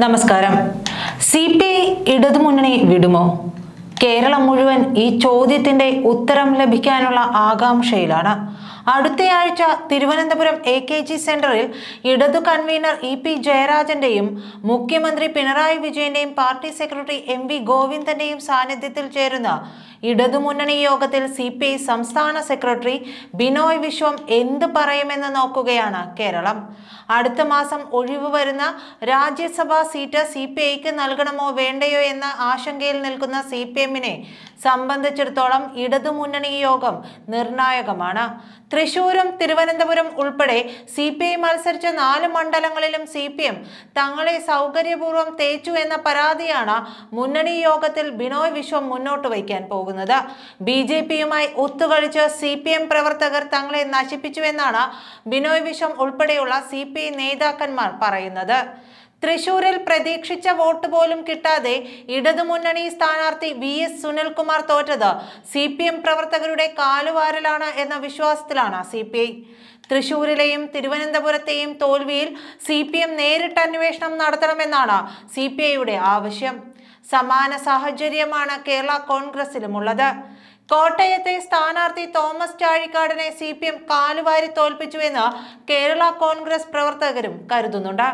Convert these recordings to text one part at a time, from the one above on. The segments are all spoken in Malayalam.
നമസ്കാരം സി പി ഐ ഇടതുമുന്നണി വിടുമോ കേരളം മുഴുവൻ ഈ ചോദ്യത്തിന്റെ ഉത്തരം ലഭിക്കാനുള്ള ആകാംക്ഷയിലാണ് അടുത്തയാഴ്ച തിരുവനന്തപുരം എ കെ ജി സെന്ററിൽ ഇടതു കൺവീനർ ഇ പി ജയരാജന്റെയും മുഖ്യമന്ത്രി പിണറായി വിജയന്റെയും പാർട്ടി സെക്രട്ടറി എം വി ഗോവിന്ദന്റെയും സാന്നിധ്യത്തിൽ ചേരുന്ന ഇടതുമുന്നണി യോഗത്തിൽ സി പി ഐ സംസ്ഥാന സെക്രട്ടറി ബിനോയ് വിശ്വം എന്ത് പറയുമെന്ന് നോക്കുകയാണ് കേരളം അടുത്ത മാസം ഒഴിവ് വരുന്ന രാജ്യസഭാ സീറ്റ് സി പി ഐക്ക് നൽകണമോ വേണ്ടയോ എന്ന ആശങ്കയിൽ നിൽക്കുന്ന സി പി എമ്മിനെ സംബന്ധിച്ചിടത്തോളം ഇടതുമുന്നണി യോഗം നിർണായകമാണ് തൃശൂരും തിരുവനന്തപുരം ഉൾപ്പെടെ സി പി ഐ മത്സരിച്ച നാല് മണ്ഡലങ്ങളിലും സി പി എം തങ്ങളെ സൗകര്യപൂർവ്വം തേച്ചു എന്ന പരാതിയാണ് മുന്നണി യോഗത്തിൽ ബിനോയ് വിശ്വം മുന്നോട്ട് വയ്ക്കാൻ പോകുന്നത് പോകുന്നത് ബി ജെ പിയുമായി ഒത്തുകഴിച്ച് സി പി എം പ്രവർത്തകർ തങ്ങളെ നശിപ്പിച്ചുവെന്നാണ് ബിനോയ് വിശ്വം ഉൾപ്പെടെയുള്ള സി പി ഐ നേതാക്കന്മാർ പറയുന്നത് തൃശൂരിൽ പ്രതീക്ഷിച്ച വോട്ട് പോലും കിട്ടാതെ ഇടതുമുന്നണി സ്ഥാനാർത്ഥി വി എസ് സുനിൽകുമാർ തോറ്റത് സി പി എം പ്രവർത്തകരുടെ കാലുവാരലാണ് എന്ന വിശ്വാസത്തിലാണ് സി പി ഐ തൃശൂരിലെയും തിരുവനന്തപുരത്തെയും തോൽവിയിൽ സി പി എം നേരിട്ട് അന്വേഷണം നടത്തണമെന്നാണ് സി പി ഐയുടെ ആവശ്യം സമാന സാഹചര്യമാണ് കേരള കോൺഗ്രസിലുമുള്ളത് കോട്ടയത്തെ സ്ഥാനാർത്ഥി തോമസ് ചാഴിക്കാടനെ സി പി എം കാലുവാരി തോൽപ്പിച്ചുവെന്ന് കേരള കോൺഗ്രസ് പ്രവർത്തകരും കരുതുന്നുണ്ട്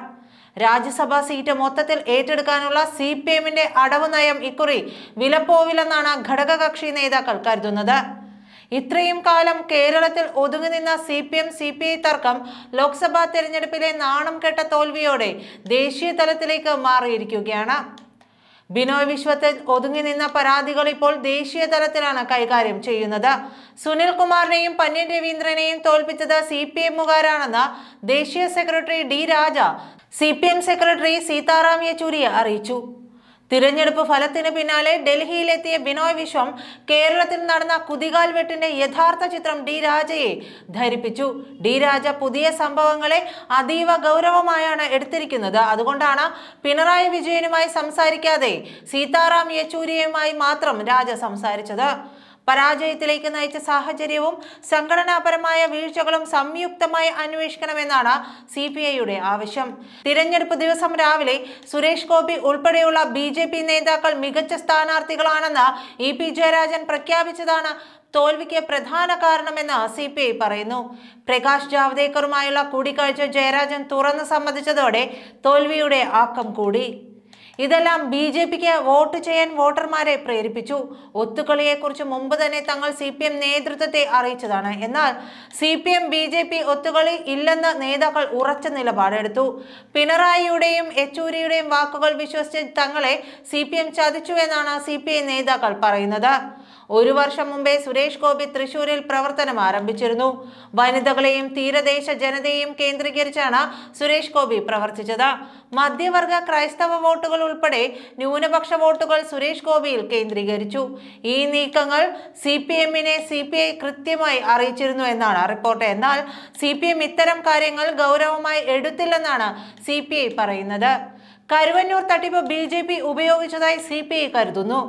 രാജ്യസഭാ സീറ്റ് മൊത്തത്തിൽ ഏറ്റെടുക്കാനുള്ള സി പി എമ്മിന്റെ അടവ് നയം ഇക്കുറി വിലപ്പോവില്ലെന്നാണ് ഘടകകക്ഷി നേതാക്കൾ കരുതുന്നത് ഇത്രയും കാലം കേരളത്തിൽ ഒതുങ്ങി നിന്ന C P M C P I തർക്കം ലോക്സഭാ തെരഞ്ഞെടുപ്പിലെ നാണം കെട്ട തോൽവിയോടെ ദേശീയ തലത്തിലേക്ക് മാറിയിരിക്കുകയാണ് ബിനോയ് വിശ്വത്തിൽ ഒതുങ്ങി നിന്ന പരാതികൾ ഇപ്പോൾ ദേശീയ തലത്തിലാണ് കൈകാര്യം ചെയ്യുന്നത് സുനിൽ കുമാറിനെയും പന്ന്യൻ രവീന്ദ്രനെയും തോൽപ്പിച്ചത് സി പി എമ്മുകാരാണെന്ന് ദേശീയ secretary D Raja C P M secretary Sitaram യെച്ചൂരിയെ അറിയിച്ചു തിരഞ്ഞെടുപ്പ് ഫലത്തിന് പിന്നാലെ ഡൽഹിയിലെത്തിയ ബിനോയ് വിശ്വം കേരളത്തിൽ നടന്ന കുതികാൽ വെട്ടിന്റെ യഥാർത്ഥ ചിത്രം ഡി രാജയെ ധരിപ്പിച്ചു ഡി രാജ പുതിയ സംഭവങ്ങളെ അതീവ ഗൗരവമായാണ് എടുത്തിരിക്കുന്നത് അതുകൊണ്ടാണ് പിണറായി വിജയനുമായി സംസാരിക്കാതെ സീതാറാം യെച്ചൂരിയുമായി മാത്രം രാജ സംസാരിച്ചത് പരാജയത്തിലേക്ക് നയിച്ച സാഹചര്യവും സംഘടനാപരമായ വീഴ്ചകളും സംയുക്തമായി അന്വേഷിക്കണമെന്നാണ് സി പി ഐയുടെ ആവശ്യം തിരഞ്ഞെടുപ്പ് ദിവസം രാവിലെ സുരേഷ് ഗോപി ഉൾപ്പെടെയുള്ള ബി ജെ പി നേതാക്കൾ മികച്ച സ്ഥാനാർത്ഥികളാണെന്ന് ഇ പി ജയരാജൻ പ്രഖ്യാപിച്ചതാണ് തോൽവിക്ക് പ്രധാന കാരണമെന്ന് സി പി ഐ പറയുന്നു പ്രകാശ് ജാവ്ദേക്കറുമായുള്ള കൂടിക്കാഴ്ച ജയരാജൻ തുറന്നു സമ്മതിച്ചതോടെ തോൽവിയുടെ ആക്കം കൂടി ഇതെല്ലാം ബി ജെ പിക്ക് വോട്ട് ചെയ്യാൻ വോട്ടർമാരെ പ്രേരിപ്പിച്ചു ഒത്തുകളിയെക്കുറിച്ച് മുമ്പ് തന്നെ തങ്ങൾ സി പി എം നേതൃത്വത്തെ അറിയിച്ചതാണ് എന്നാൽ C P M B J P ഒത്തുകളി ഇല്ലെന്ന് നേതാക്കൾ ഉറച്ച നിലപാടെടുത്തു പിണറായിയുടെയും യെച്ചൂരിയുടെയും വാക്കുകൾ വിശ്വസിച്ച് തങ്ങളെ സി പി എം എന്നാണ് സി പി ഐ നേതാക്കൾ പറയുന്നത് ഒരു വർഷം മുമ്പേ സുരേഷ് ഗോപി തൃശൂരിൽ പ്രവർത്തനം ആരംഭിച്ചിരുന്നു വനിതകളെയും തീരദേശ ജനതയെയും കേന്ദ്രീകരിച്ചാണ് സുരേഷ് ഗോപി പ്രവർത്തിച്ചത് മധ്യവർഗ ക്രൈസ്തവ വോട്ടുകൾ ഉൾപ്പെടെ ന്യൂനപക്ഷ വോട്ടുകൾ സുരേഷ് ഗോപിയിൽ കേന്ദ്രീകരിച്ചു ഈ നീക്കങ്ങൾ സി പി എമ്മിനെ സി പി ഐ കൃത്യമായി അറിയിച്ചിരുന്നു എന്നാണ് റിപ്പോർട്ട് എന്നാൽ സി പി എം ഇത്തരം കാര്യങ്ങൾ ഗൗരവമായി എടുത്തില്ലെന്നാണ് സി പി ഐ പറയുന്നത് കരുവന്നൂർ തട്ടിപ്പ് ബി ജെ പി ഉപയോഗിച്ചതായി സി പി ഐ കരുതുന്നു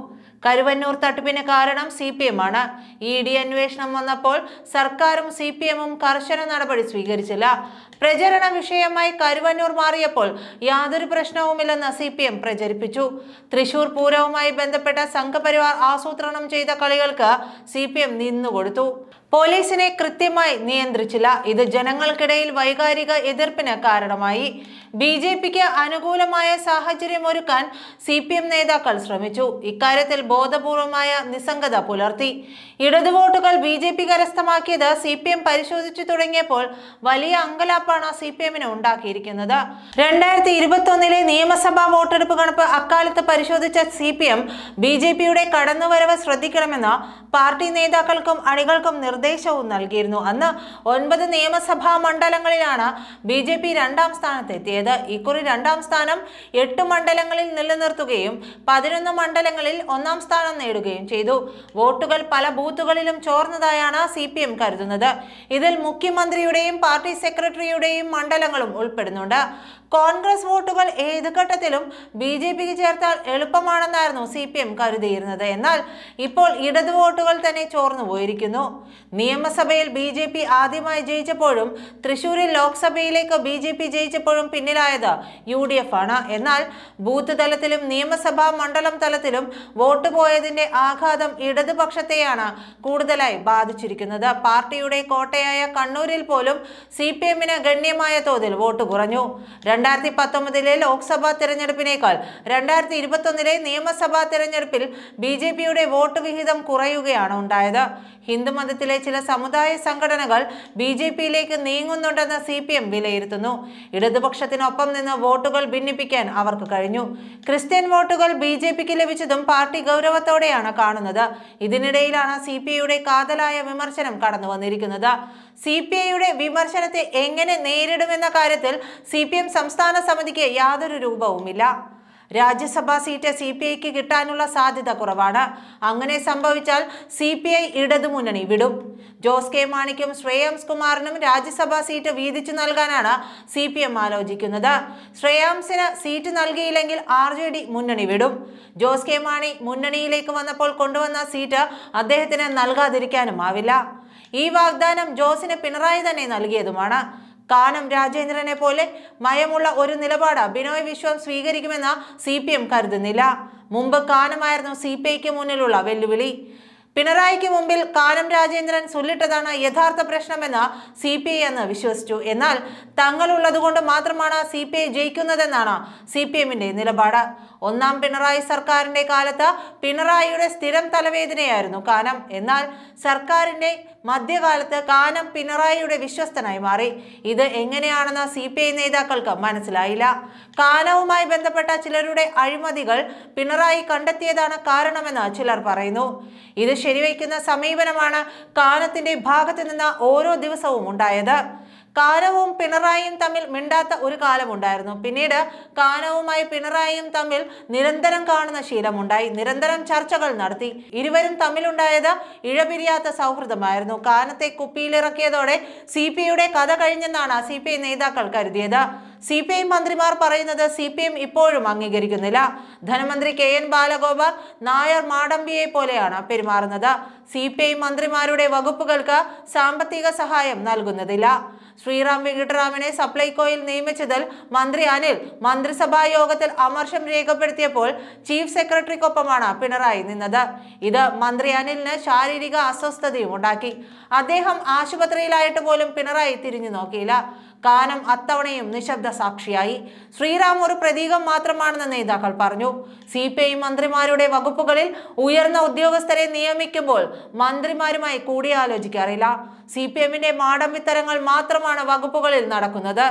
കരുവന്നൂർ തട്ടിപ്പിന് കാരണം സി പി എം ആണ് ഇ ഡി അന്വേഷണം വന്നപ്പോൾ സർക്കാരും സി പി എമ്മും കർശന നടപടി സ്വീകരിച്ചില്ല പ്രചരണ വിഷയമായി കരുവന്നൂർ മാറിയപ്പോൾ യാതൊരു പ്രശ്നവുമില്ലെന്ന് സി പി എം പ്രചരിപ്പിച്ചു തൃശൂർ പൂരവുമായി ബന്ധപ്പെട്ട സംഘപരിവാർ ആസൂത്രണം ചെയ്ത കളികൾക്ക് സി പി എം നിന്നുകൊടുത്തു പോലീസിനെ കൃത്യമായി നിയന്ത്രിച്ചില്ല ഇത് ജനങ്ങൾക്കിടയിൽ വൈകാരിക എതിർപ്പിന് കാരണമായി ബി ജെ പിക്ക് അനുകൂലമായ ഒരുക്കാൻ സി പി എം നേതാക്കൾ ശ്രമിച്ചു ഇക്കാര്യത്തിൽ ബോധപൂർവമായ നിസ്സംഗത പുലർത്തി ഇടതുവോട്ടുകൾ ബി ജെ പി കരസ്ഥമാക്കിയത് സി പി എം പരിശോധിച്ചു തുടങ്ങിയപ്പോൾ വലിയ അങ്കലാപ്പാണ് സി പി എമ്മിന് ഉണ്ടാക്കിയിരിക്കുന്നത് രണ്ടായിരത്തി ഇരുപത്തൊന്നിലെ നിയമസഭാ വോട്ടെടുപ്പ് കണക്ക് അക്കാലത്ത് പരിശോധിച്ച C P M B J പിയുടെ കടന്നുവരവ് ശ്രദ്ധിക്കണമെന്ന് പാർട്ടി നേതാക്കൾക്കും അണികൾക്കും നിർദ്ദേശവും നൽകിയിരുന്നു അന്ന് ഒൻപത് നിയമസഭാ മണ്ഡലങ്ങളിലാണ് ബി ജെ പി രണ്ടാം സ്ഥാനത്തെത്തിയത് നേടിയത് ഇക്കുറി രണ്ടാം സ്ഥാനം എട്ട് മണ്ഡലങ്ങളിൽ നിലനിർത്തുകയും പതിനൊന്ന് മണ്ഡലങ്ങളിൽ ഒന്നാം സ്ഥാനം നേടുകയും ചെയ്തു വോട്ടുകൾ പല ബൂത്തുകളിലും ചോർന്നതായാണ് സി പി എം കരുതുന്നത് ഇതിൽ മുഖ്യമന്ത്രിയുടെയും പാർട്ടി സെക്രട്ടറിയുടെയും മണ്ഡലങ്ങളും ഉൾപ്പെടുന്നുണ്ട് കോൺഗ്രസ് വോട്ടുകൾ ഏത് ഘട്ടത്തിലും ബി ജെ പിക്ക് ചേർത്താൽ എളുപ്പമാണെന്നായിരുന്നു സി പി എം കരുതിയിരുന്നത് എന്നാൽ ഇപ്പോൾ ഇടത് വോട്ടുകൾ തന്നെ ചോർന്നു പോയിരിക്കുന്നു നിയമസഭയിൽ ബി ജെ പി ആദ്യമായി ജയിച്ചപ്പോഴും തൃശൂരിൽ ലോക്സഭയിലേക്ക് ബി ജെ പി ജയിച്ചപ്പോഴും പിന്നിലായത് യു ഡി എഫ് ആണ് എന്നാൽ ബൂത്ത് തലത്തിലും നിയമസഭാ മണ്ഡലം തലത്തിലും വോട്ട് പോയതിന്റെ ആഘാതം ഇടതുപക്ഷത്തെയാണ് കൂടുതലായി ബാധിച്ചിരിക്കുന്നത് പാർട്ടിയുടെ കോട്ടയായ കണ്ണൂരിൽ പോലും സി പി എമ്മിന് ഗണ്യമായ തോതിൽ വോട്ട് കുറഞ്ഞു രണ്ടായിരത്തി പത്തൊമ്പതിലെ ലോക്സഭാ തെരഞ്ഞെടുപ്പിനേക്കാൾ രണ്ടായിരത്തി ഇരുപത്തൊന്നിലെ നിയമസഭാ തെരഞ്ഞെടുപ്പിൽ ബി ജെ പിയുടെ വോട്ട് വിഹിതം കുറയുകയാണ് ഉണ്ടായത് ഹിന്ദുമതത്തിലെ ചില സമുദായ സംഘടനകൾ ബി ജെ പിയിലേക്ക് നീങ്ങുന്നുണ്ടെന്ന് സി പി എം വിലയിരുത്തുന്നു ഇടതുപക്ഷത്തിനൊപ്പം നിന്ന് വോട്ടുകൾ ഭിന്നിപ്പിക്കാൻ അവർക്ക് കഴിഞ്ഞു ക്രിസ്ത്യൻ വോട്ടുകൾ ബി ജെ പിക്ക് ലഭിച്ചതും പാർട്ടി ഗൗരവത്തോടെയാണ് കാണുന്നത് ഇതിനിടയിലാണ് സി പി ഐയുടെ കാതലായ വിമർശനം കടന്നു വന്നിരിക്കുന്നത് സി പി ഐയുടെ വിമർശനത്തെ എങ്ങനെ നേരിടുമെന്ന കാര്യത്തിൽ സി സംസ്ഥാന സമിതിക്ക് യാതൊരു രൂപവുമില്ല രാജ്യസഭാ സീറ്റ് സി പി ഐക്ക് കിട്ടാനുള്ള സാധ്യത കുറവാണ് അങ്ങനെ സംഭവിച്ചാൽ സി പി ഐ ഇടതുമുന്നണി വിടും ജോസ് കെ മാണിക്കും ശ്രേയാംസ് കുമാറിനും രാജ്യസഭാ സീറ്റ് വീതിച്ചു നൽകാനാണ് സി പി എം ആലോചിക്കുന്നത് ശ്രേയാംസിന് സീറ്റ് നൽകിയില്ലെങ്കിൽ ആർ ജെ ഡി മുന്നണി വിടും ജോസ് കെ മാണി മുന്നണിയിലേക്ക് വന്നപ്പോൾ കൊണ്ടുവന്ന സീറ്റ് അദ്ദേഹത്തിന് ആവില്ല ഈ വാഗ്ദാനം ജോസിന് പിണറായി തന്നെ നൽകിയതുമാണ് കാനം രാജേന്ദ്രനെ പോലെ മയമുള്ള ഒരു നിലപാട് ബിനോയ് വിശ്വം സ്വീകരിക്കുമെന്ന് സി പി എം കരുതുന്നില്ല മുമ്പ് കാനമായിരുന്നു സി പി ഐക്ക് മുന്നിലുള്ള വെല്ലുവിളി പിണറായിക്ക് മുമ്പിൽ കാനം രാജേന്ദ്രൻ ചൊല്ലിട്ടതാണ് യഥാർത്ഥ പ്രശ്നമെന്ന് സി പി ഐ എന്ന് വിശ്വസിച്ചു എന്നാൽ തങ്ങളുള്ളതുകൊണ്ട് മാത്രമാണ് സി പി ഐ ജയിക്കുന്നതെന്നാണ് സി പി എമ്മിന്റെ നിലപാട് ഒന്നാം പിണറായി സർക്കാരിൻ്റെ കാലത്ത് പിണറായിയുടെ സ്ഥിരം തലവേദനയായിരുന്നു കാനം എന്നാൽ സർക്കാരിൻ്റെ മധ്യകാലത്ത് കാനം പിണറായിയുടെ വിശ്വസ്തനായി മാറി ഇത് എങ്ങനെയാണെന്ന് സി പി ഐ നേതാക്കൾക്ക് മനസ്സിലായില്ല കാനവുമായി ബന്ധപ്പെട്ട ചിലരുടെ അഴിമതികൾ പിണറായി കണ്ടെത്തിയതാണ് കാരണമെന്ന് ചിലർ പറയുന്നു ഇത് ശരിവയ്ക്കുന്ന സമീപനമാണ് കാനത്തിന്റെ ഭാഗത്തു നിന്ന് ഓരോ ദിവസവും ഉണ്ടായത് കാനവും പിണറായിയും തമ്മിൽ മിണ്ടാത്ത ഒരു കാലമുണ്ടായിരുന്നു പിന്നീട് കാനവുമായി പിണറായിയും തമ്മിൽ നിരന്തരം കാണുന്ന ശീലമുണ്ടായി നിരന്തരം ചർച്ചകൾ നടത്തി ഇരുവരും തമ്മിലുണ്ടായത് ഇഴപിരിയാത്ത സൗഹൃദമായിരുന്നു കാനത്തെ കുപ്പിയിലിറക്കിയതോടെ സി പി ഐയുടെ കഥ കഴിഞ്ഞെന്നാണ് സി പി ഐ നേതാക്കൾ കരുതിയത് സി പി ഐ മന്ത്രിമാർ പറയുന്നത് സി പി എം ഇപ്പോഴും അംഗീകരിക്കുന്നില്ല ധനമന്ത്രി കെ എൻ ബാലഗോപാൽ നായർ മാടമ്പിയെ പോലെയാണ് പെരുമാറുന്നത് സി പി ഐ മന്ത്രിമാരുടെ വകുപ്പുകൾക്ക് സാമ്പത്തിക സഹായം നൽകുന്നതില്ല ശ്രീറാം വെങ്കിട്ടറാമിനെ സപ്ലൈകോയിൽ നിയമിച്ചതിൽ മന്ത്രി അനിൽ മന്ത്രിസഭാ യോഗത്തിൽ അമർഷം രേഖപ്പെടുത്തിയപ്പോൾ ചീഫ് സെക്രട്ടറിക്കൊപ്പമാണ് പിണറായി നിന്നത് ഇത് മന്ത്രി അനിലിന് ശാരീരിക അസ്വസ്ഥതയും ഉണ്ടാക്കി അദ്ദേഹം ആശുപത്രിയിലായിട്ട് പോലും പിണറായി തിരിഞ്ഞു നോക്കിയില്ല കാനം അത്തവണയും നിശബ്ദ സാക്ഷിയായി ശ്രീറാം ഒരു പ്രതീകം മാത്രമാണെന്ന് നേതാക്കൾ പറഞ്ഞു സി പി ഐ മന്ത്രിമാരുടെ വകുപ്പുകളിൽ ഉയർന്ന ഉദ്യോഗസ്ഥരെ നിയമിക്കുമ്പോൾ മന്ത്രിമാരുമായി കൂടിയാലോചിക്കാറില്ല സി പി എമ്മിന്റെ മാടമ്പിത്തരങ്ങൾ മാത്രമാണ് വകുപ്പുകളിൽ നടക്കുന്നത്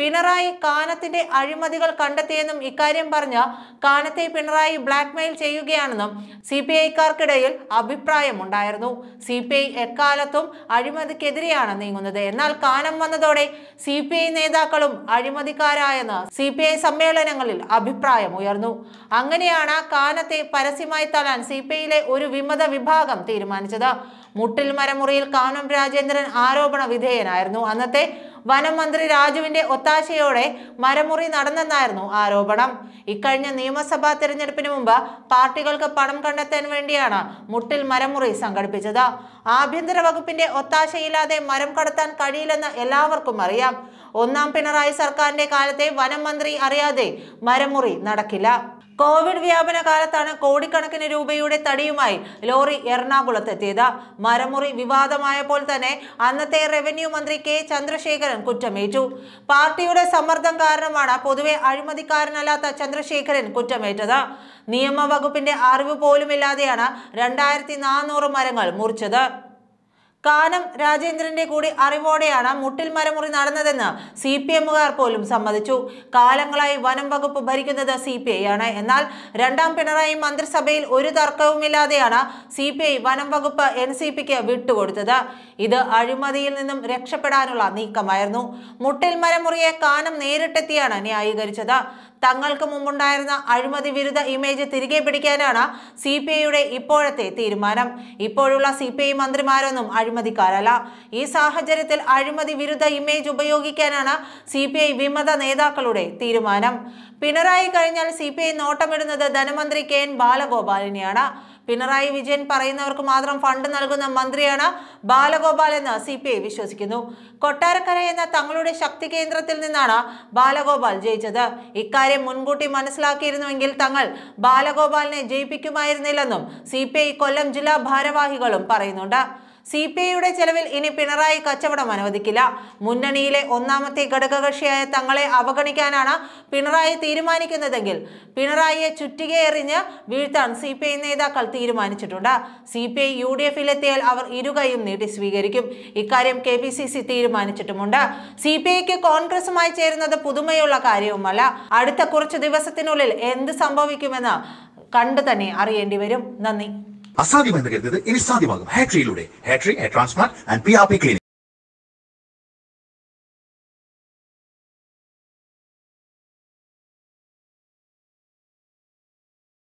പിണറായി കാനത്തിന്റെ അഴിമതികൾ കണ്ടെത്തിയെന്നും ഇക്കാര്യം പറഞ്ഞ് കാനത്തെ പിണറായി ബ്ലാക്ക്മെയിൽ ചെയ്യുകയാണെന്നും സി പി ഐക്കാർക്കിടയിൽ അഭിപ്രായമുണ്ടായിരുന്നു സി പി ഐ എക്കാലത്തും അഴിമതിക്കെതിരെയാണ് നീങ്ങുന്നത് എന്നാൽ കാനം വന്നതോടെ സി പി ഐ നേതാക്കളും അഴിമതിക്കാരായെന്ന് സി പി ഐ സമ്മേളനങ്ങളിൽ അഭിപ്രായമുയർന്നു അങ്ങനെയാണ് കാനത്തെ പരസ്യമായി തള്ളാൻ സി പി ഐയിലെ ഒരു വിമത വിഭാഗം തീരുമാനിച്ചത് മുട്ടിൽ മരമുറിയിൽ കാനം രാജേന്ദ്രൻ ആരോപണ വിധേയനായിരുന്നു അന്നത്തെ വനം മന്ത്രി രാജുവിന്റെ ഒത്താശയോടെ മരമുറി നടന്നെന്നായിരുന്നു ആരോപണം ഇക്കഴിഞ്ഞ നിയമസഭാ തെരഞ്ഞെടുപ്പിന് മുമ്പ് പാർട്ടികൾക്ക് പണം കണ്ടെത്താൻ വേണ്ടിയാണ് മുട്ടിൽ മരമുറി സംഘടിപ്പിച്ചത് ആഭ്യന്തര വകുപ്പിന്റെ ഒത്താശയില്ലാതെ മരം കടത്താൻ കഴിയില്ലെന്ന് എല്ലാവർക്കും അറിയാം ഒന്നാം പിണറായി സർക്കാരിന്റെ കാലത്തെ വനം മന്ത്രി അറിയാതെ മരമുറി നടക്കില്ല കോവിഡ് വ്യാപന കാലത്താണ് കോടിക്കണക്കിന് രൂപയുടെ തടിയുമായി ലോറി എറണാകുളത്തെത്തിയത് മരമുറി വിവാദമായപ്പോൾ തന്നെ അന്നത്തെ റവന്യൂ മന്ത്രി കെ ചന്ദ്രശേഖരൻ കുറ്റമേറ്റു പാർട്ടിയുടെ സമ്മർദ്ദം കാരണമാണ് പൊതുവെ അഴിമതിക്കാരനല്ലാത്ത ചന്ദ്രശേഖരൻ കുറ്റമേറ്റത് നിയമവകുപ്പിന്റെ അറിവ് പോലുമില്ലാതെയാണ് രണ്ടായിരത്തി നാനൂറ് മരങ്ങൾ മുറിച്ചത് കാനം രാജേന്ദ്രന്റെ കൂടി അറിവോടെയാണ് മുട്ടിൽ മരമുറി നടന്നതെന്ന് സി പി എമ്മുകാർ പോലും സമ്മതിച്ചു കാലങ്ങളായി വനം വകുപ്പ് ഭരിക്കുന്നത് സി പി ഐ ആണ് എന്നാൽ രണ്ടാം പിണറായി മന്ത്രിസഭയിൽ ഒരു തർക്കവുമില്ലാതെയാണ് സി പി ഐ വനം വകുപ്പ് എൻ സി പിക്ക് വിട്ടുകൊടുത്തത് ഇത് അഴിമതിയിൽ നിന്നും രക്ഷപ്പെടാനുള്ള നീക്കമായിരുന്നു മുട്ടിൽ മരമുറിയെ കാനം നേരിട്ടെത്തിയാണ് ന്യായീകരിച്ചത് തങ്ങൾക്ക് മുമ്പുണ്ടായിരുന്ന അഴിമതി വിരുദ്ധ ഇമേജ് തിരികെ പിടിക്കാനാണ് സി പി ഐയുടെ ഇപ്പോഴത്തെ തീരുമാനം ഇപ്പോഴുള്ള സി പി ഐ മന്ത്രിമാരൊന്നും അഴിമതിക്കാരല്ല ഈ സാഹചര്യത്തിൽ അഴിമതി വിരുദ്ധ ഇമേജ് ഉപയോഗിക്കാനാണ് സി പി ഐ വിമത നേതാക്കളുടെ തീരുമാനം പിണറായി കഴിഞ്ഞാൽ സി പി ഐ നോട്ടമിടുന്നത് ധനമന്ത്രി കെ എൻ ബാലഗോപാലിനെയാണ് പിണറായി വിജയൻ പറയുന്നവർക്ക് മാത്രം ഫണ്ട് നൽകുന്ന മന്ത്രിയാണ് ബാലഗോപാൽ എന്ന് സി പി ഐ വിശ്വസിക്കുന്നു കൊട്ടാരക്കര എന്ന തങ്ങളുടെ ശക്തി കേന്ദ്രത്തിൽ നിന്നാണ് ബാലഗോപാൽ ജയിച്ചത് ഇക്കാര്യം മുൻകൂട്ടി മനസ്സിലാക്കിയിരുന്നുവെങ്കിൽ തങ്ങൾ ബാലഗോപാലിനെ ജയിപ്പിക്കുമായിരുന്നില്ലെന്നും സി കൊല്ലം ജില്ലാ ഭാരവാഹികളും പറയുന്നുണ്ട് സി പി ഐയുടെ ചെലവിൽ ഇനി പിണറായി കച്ചവടം അനുവദിക്കില്ല മുന്നണിയിലെ ഒന്നാമത്തെ ഘടകകക്ഷിയായ തങ്ങളെ അവഗണിക്കാനാണ് പിണറായി തീരുമാനിക്കുന്നതെങ്കിൽ പിണറായിയെ ചുറ്റികയെറിഞ്ഞ് വീഴ്ത്താൻ സി പി ഐ നേതാക്കൾ തീരുമാനിച്ചിട്ടുണ്ട് C P I U D എഫിലെത്തിയാൽ അവർ ഇരുകൈയും നീട്ടി സ്വീകരിക്കും ഇക്കാര്യം കെ പി സി സി തീരുമാനിച്ചിട്ടുമുണ്ട് സി പി ഐക്ക് കോൺഗ്രസുമായി ചേരുന്നത് പുതുമയുള്ള കാര്യവുമല്ല അടുത്ത കുറച്ച് ദിവസത്തിനുള്ളിൽ എന്ത് സംഭവിക്കുമെന്ന് കണ്ടു തന്നെ അറിയേണ്ടി വരും നന്ദി അസാധ്യമെന്ന് കരുതിയത് ഇനി സാധ്യമാകും ഹാട്രിയിലൂടെ Hatri hair transplant and P R P clinic